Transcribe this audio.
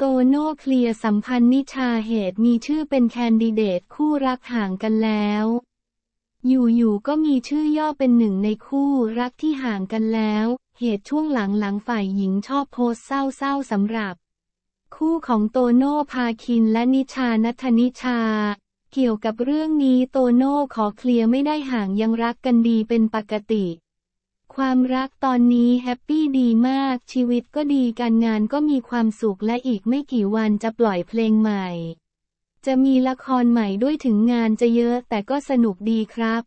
โตโน่เคลียร์สัมพันธ์นิชาเหตุมีชื่อเป็นแคนดิเดตคู่รักห่างกันแล้ว อยู่ๆก็มีชื่อย่อเป็นหนึ่งในคู่รักที่ห่างกันแล้ว เหตุช่วงหลังหลังฝ่ายหญิงชอบโพสเศร้าๆสำหรับ คู่ของโตโน่พาคินและนิชานัทนิชา เกี่ยวกับเรื่องนี้โตโน่ขอเคลียร์ไม่ได้ห่างยังรักกันดีเป็นปกติความรักตอนนี้แฮปปี้ดีมาก ชีวิตก็ดีการงานก็มีความสุขและอีกไม่กี่วันจะปล่อยเพลงใหม่ จะมีละครใหม่ด้วยถึงงานจะเยอะแต่ก็สนุกดีครับ